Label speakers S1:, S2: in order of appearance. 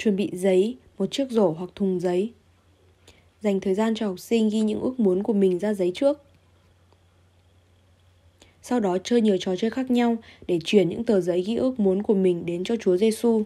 S1: chuẩn bị giấy, một chiếc rổ hoặc thùng giấy. Dành thời gian cho học sinh ghi những ước muốn của mình ra giấy trước. Sau đó chơi nhiều trò chơi khác nhau để chuyển những tờ giấy ghi ước muốn của mình
S2: đến cho Chúa Giêsu.